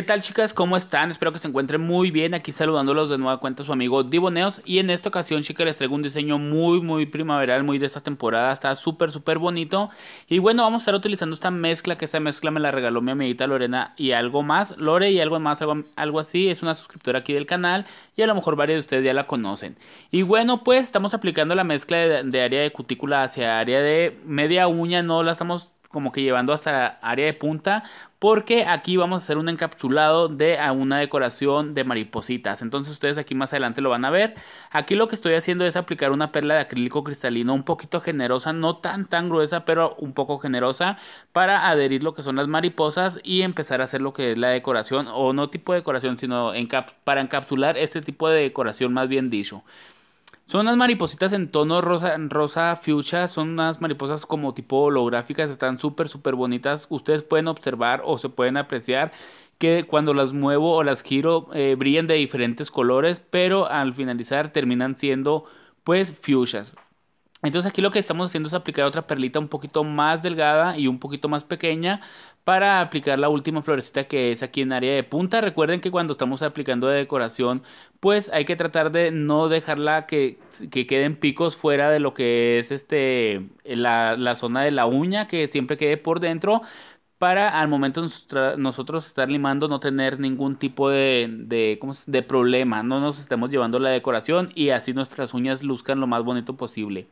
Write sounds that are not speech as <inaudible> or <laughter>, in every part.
¿Qué tal chicas? ¿Cómo están? Espero que se encuentren muy bien. Aquí saludándolos de nueva cuenta su amigo Diboneos Y en esta ocasión chicas les traigo un diseño muy muy primaveral, muy de esta temporada. Está súper súper bonito. Y bueno, vamos a estar utilizando esta mezcla, que esta mezcla me la regaló mi amiguita Lorena y algo más. Lore y algo más, algo, así. Es una suscriptora aquí del canal y a lo mejor varios de ustedes ya la conocen. Y bueno, pues estamos aplicando la mezcla de área de cutícula hacia área de media uña. No la estamos como que llevando hasta área de punta porque aquí vamos a hacer un encapsulado de una decoración de maripositas. Entonces ustedes aquí más adelante lo van a ver. Aquí lo que estoy haciendo es aplicar una perla de acrílico cristalino un poquito generosa, no tan tan gruesa, pero un poco generosa para adherir lo que son las mariposas y empezar a hacer lo que es la decoración o no tipo de decoración, sino para encapsular este tipo de decoración más bien dicho. Son unas maripositas en tono rosa, rosa fuchsia, son unas mariposas como tipo holográficas, están súper, súper bonitas. Ustedes pueden observar o se pueden apreciar que cuando las muevo o las giro eh, brillan de diferentes colores, pero al finalizar terminan siendo pues fuchsias. Entonces aquí lo que estamos haciendo es aplicar otra perlita un poquito más delgada y un poquito más pequeña para aplicar la última florecita que es aquí en área de punta. Recuerden que cuando estamos aplicando la decoración, pues hay que tratar de no dejarla que, queden picos fuera de lo que es este, la, zona de la uña, que siempre quede por dentro para al momento nosotros estar limando no tener ningún tipo de, de, de, problema, no nos estemos llevando la decoración y así nuestras uñas luzcan lo más bonito posible.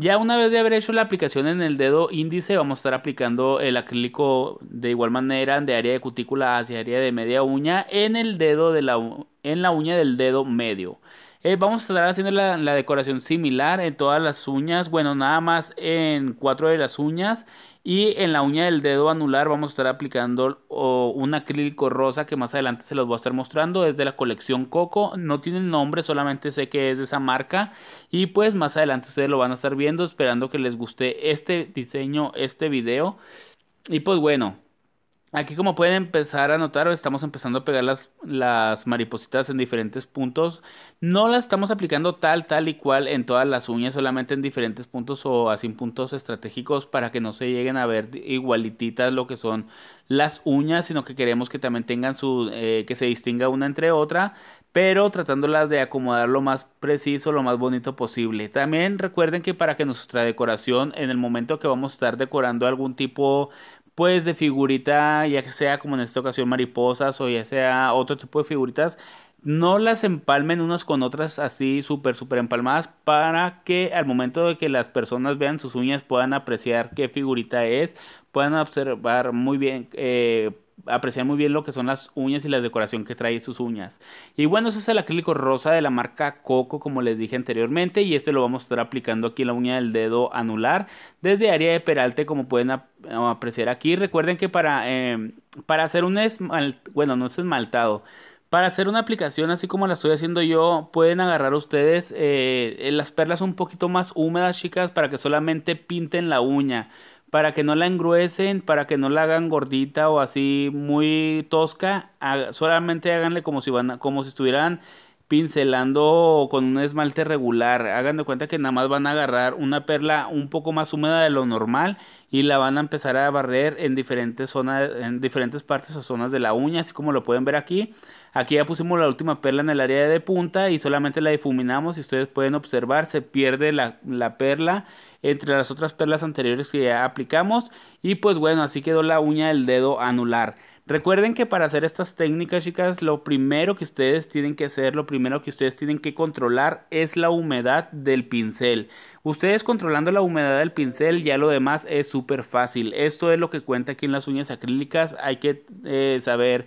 Ya una vez de haber hecho la aplicación en el dedo índice, vamos a estar aplicando el acrílico de igual manera de área de cutícula hacia área de media uña en el dedo de la, en la uña del dedo medio. Eh, vamos a estar haciendo la, la, decoración similar en todas las uñas, bueno, nada más en cuatro de las uñas y en la uña del dedo anular vamos a estar aplicando un acrílico rosa que más adelante se los voy a estar mostrando. Es de la colección Coco. No tiene nombre, solamente sé que es de esa marca. Y pues más adelante ustedes lo van a estar viendo. Esperando que les guste este diseño, este video. Y pues bueno, Aquí como pueden empezar a notar, estamos empezando a pegar las, las, maripositas en diferentes puntos. No las estamos aplicando tal, tal y cual en todas las uñas, solamente en diferentes puntos o así en puntos estratégicos para que no se lleguen a ver igualititas lo que son las uñas, sino que queremos que también tengan su, eh, que se distinga una entre otra, pero tratándolas de acomodar lo más preciso, lo más bonito posible. También recuerden que para que nuestra decoración, en el momento que vamos a estar decorando algún tipo pues de figurita, ya que sea como en esta ocasión mariposas o ya sea otro tipo de figuritas, no las empalmen unas con otras así súper, súper empalmadas para que al momento de que las personas vean sus uñas puedan apreciar qué figurita es, puedan observar muy bien. Eh, apreciar muy bien lo que son las uñas y la decoración que trae sus uñas. Y bueno, ese es el acrílico rosa de la marca Coco, como les dije anteriormente, y este lo vamos a estar aplicando aquí en la uña del dedo anular, desde área de peralte, como pueden apreciar aquí. Recuerden que para, eh, para hacer un esmaltado, bueno, no es esmaltado, para hacer una aplicación así como la estoy haciendo yo, pueden agarrar ustedes eh, las perlas un poquito más húmedas, chicas, para que solamente pinten la uña para que no la engruesen, para que no la hagan gordita o así muy tosca, solamente háganle como si van como si estuvieran pincelando con un esmalte regular. Hagan de cuenta que nada más van a agarrar una perla un poco más húmeda de lo normal y la van a empezar a barrer en diferentes zonas, en diferentes partes o zonas de la uña, así como lo pueden ver aquí. Aquí ya pusimos la última perla en el área de punta y solamente la difuminamos y ustedes pueden observar se pierde la, la perla entre las otras perlas anteriores que ya aplicamos y pues bueno, así quedó la uña del dedo anular. Recuerden que para hacer estas técnicas, chicas, lo primero que ustedes tienen que hacer, lo primero que ustedes tienen que controlar es la humedad del pincel. Ustedes controlando la humedad del pincel, ya lo demás es súper fácil. Esto es lo que cuenta aquí en las uñas acrílicas. Hay que eh, saber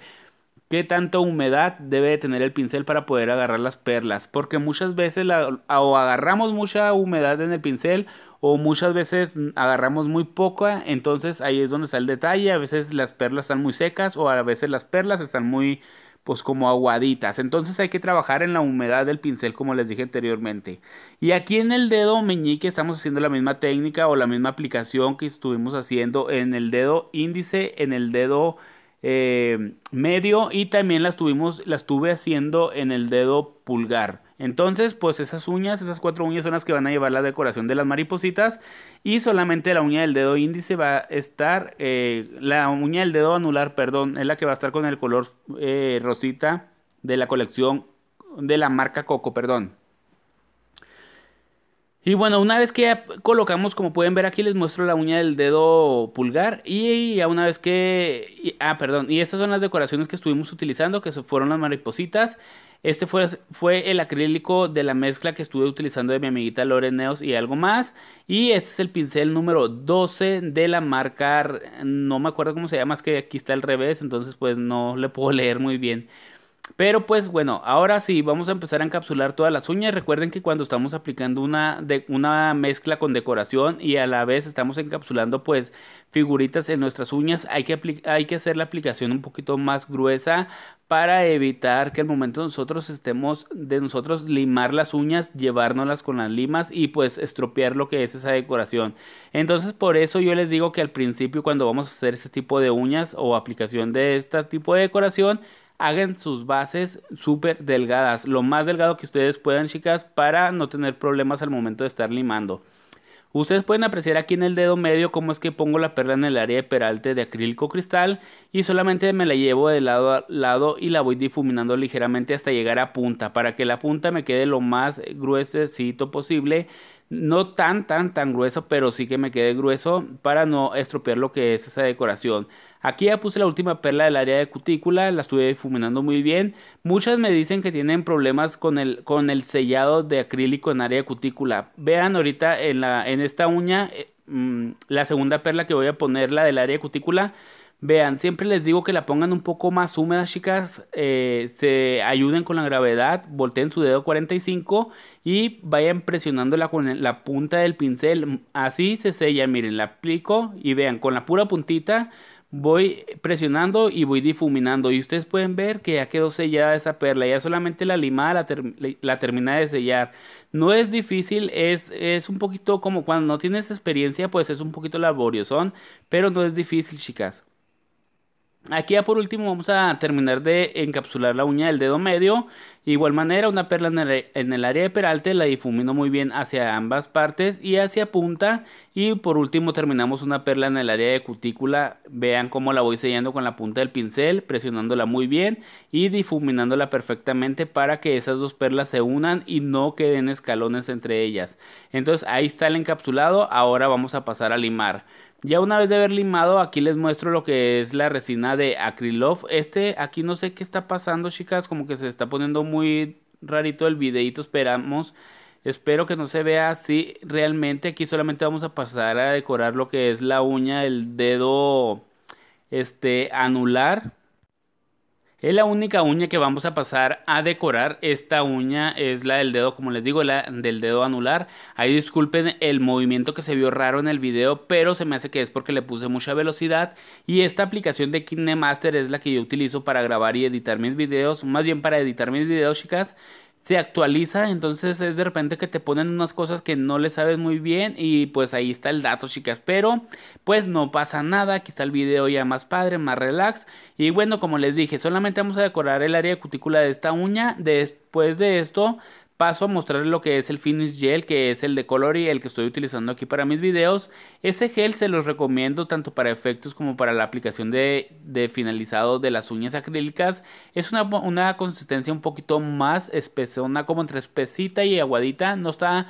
qué tanta humedad debe tener el pincel para poder agarrar las perlas. Porque muchas veces o agarramos mucha humedad en el pincel o muchas veces agarramos muy poca, entonces ahí es donde está el detalle, a veces las perlas están muy secas o a veces las perlas están muy pues como aguaditas, entonces hay que trabajar en la humedad del pincel como les dije anteriormente. Y aquí en el dedo meñique estamos haciendo la misma técnica o la misma aplicación que estuvimos haciendo en el dedo índice, en el dedo eh, medio y también las tuve estuve haciendo en el dedo pulgar. Entonces, pues esas uñas, esas cuatro uñas son las que van a llevar la decoración de las maripositas y solamente la uña del dedo índice va a estar, eh, la uña del dedo anular, perdón, es la que va a estar con el color eh, rosita de la colección de la marca Coco, perdón. Y bueno, una vez que colocamos, como pueden ver aquí, les muestro la uña del dedo pulgar. Y ya una vez que... ah, perdón. Y estas son las decoraciones que estuvimos utilizando, que fueron las maripositas. Este fue, fue el acrílico de la mezcla que estuve utilizando de mi amiguita Loreneos y algo más. Y este es el pincel número 12 de la marca, no me acuerdo cómo se llama, es que aquí está al revés, entonces pues no le puedo <laughs> leer muy bien. Pero pues bueno, ahora sí, vamos a empezar a encapsular todas las uñas. Recuerden que cuando estamos aplicando una, de, una mezcla con decoración y a la vez estamos encapsulando pues figuritas en nuestras uñas, hay que, hay que hacer la aplicación un poquito más gruesa para evitar que al momento nosotros estemos de nosotros limar las uñas, llevárnoslas con las limas y pues estropear lo que es esa decoración. Entonces por eso yo les digo que al principio cuando vamos a hacer ese tipo de uñas o aplicación de este tipo de decoración, hagan sus bases súper delgadas, lo más delgado que ustedes puedan, chicas, para no tener problemas al momento de estar limando. Ustedes pueden apreciar aquí en el dedo medio cómo es que pongo la perla en el área de peralte de acrílico cristal y solamente me la llevo de lado a lado y la voy difuminando ligeramente hasta llegar a punta para que la punta me quede lo más gruesecito posible no tan, tan, tan grueso, pero sí que me quedé grueso para no estropear lo que es esa decoración. Aquí ya puse la última perla del área de cutícula, la estuve difuminando muy bien. Muchas me dicen que tienen problemas con el, con el sellado de acrílico en área de cutícula. Vean ahorita en, la, en esta uña, eh, mm, la segunda perla que voy a poner, la del área de cutícula, Vean, siempre les digo que la pongan un poco más húmeda, chicas. Eh, se ayuden con la gravedad, volteen su dedo 45 y vayan presionándola con la punta del pincel. Así se sella, miren, la aplico y vean, con la pura puntita voy presionando y voy difuminando. Y ustedes pueden ver que ya quedó sellada esa perla. Ya solamente la limada la, termina de sellar. No es difícil, es, es un poquito como cuando no tienes experiencia, pues es un poquito laborioso, pero no es difícil, chicas. Aquí ya por último vamos a terminar de encapsular la uña del dedo medio. De igual manera una perla en el, área de peralte la difumino muy bien hacia ambas partes y hacia punta y por último terminamos una perla en el área de cutícula. Vean cómo la voy sellando con la punta del pincel, presionándola muy bien y difuminándola perfectamente para que esas dos perlas se unan y no queden escalones entre ellas. Entonces ahí está el encapsulado, ahora vamos a pasar a limar. Ya una vez de haber limado, aquí les muestro lo que es la resina de Acrylof. Este, aquí no sé qué está pasando, chicas, como que se está poniendo muy rarito el videito, esperamos Espero que no se vea así realmente. Aquí solamente vamos a pasar a decorar lo que es la uña del dedo este, anular. Es la única uña que vamos a pasar a decorar. Esta uña es la del dedo, como les digo, la del dedo anular. Ahí disculpen el movimiento que se vio raro en el video, pero se me hace que es porque le puse mucha velocidad. Y esta aplicación de KineMaster es la que yo utilizo para grabar y editar mis videos. Más bien para editar mis videos, chicas se actualiza, entonces es de repente que te ponen unas cosas que no le sabes muy bien y pues ahí está el dato, chicas, pero pues no pasa nada, aquí está el video ya más padre, más relax y bueno, como les dije, solamente vamos a decorar el área de cutícula de esta uña, después de esto paso a mostrarles lo que es el Finish Gel, que es el de color y el que estoy utilizando aquí para mis videos. Ese gel se los recomiendo tanto para efectos como para la aplicación de, finalizado de las uñas acrílicas. Es una, consistencia un poquito más espesona, como entre espesita y aguadita. No está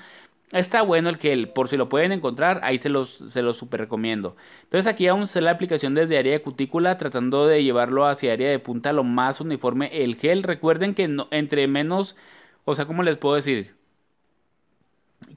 Está bueno el gel, por si lo pueden encontrar, ahí se los, se super recomiendo. Entonces aquí vamos a hacer la aplicación desde área de cutícula, tratando de llevarlo hacia área de punta lo más uniforme el gel. Recuerden que entre menos o sea, ¿cómo les puedo decir?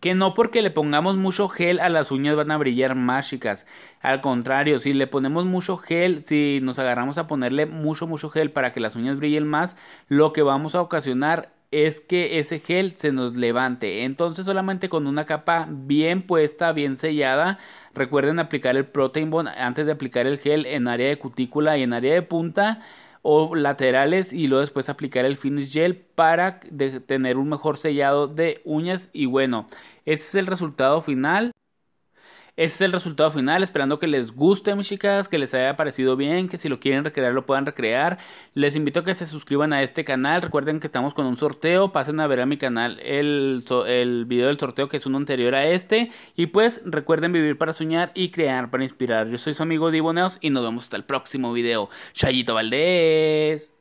Que no porque le pongamos mucho gel a las uñas van a brillar más, chicas. Al contrario, si le ponemos mucho gel, si nos agarramos a ponerle mucho, mucho gel para que las uñas brillen más, lo que vamos a ocasionar es que ese gel se nos levante. Entonces solamente con una capa bien puesta, bien sellada, recuerden aplicar el Protein Bond antes de aplicar el gel en área de cutícula y en área de punta o laterales y luego después aplicar el finish gel para tener un mejor sellado de uñas y bueno, ese es el resultado final. Ese es el resultado final, esperando que les guste, mis chicas, que les haya parecido bien, que si lo quieren recrear lo puedan recrear. Les invito a que se suscriban a este canal, recuerden que estamos con un sorteo, pasen a ver a mi canal el, el video del sorteo que es uno anterior a este. Y pues recuerden vivir para soñar y crear para inspirar. Yo soy su amigo Diboneos y nos vemos hasta el próximo video. Chayito Valdés.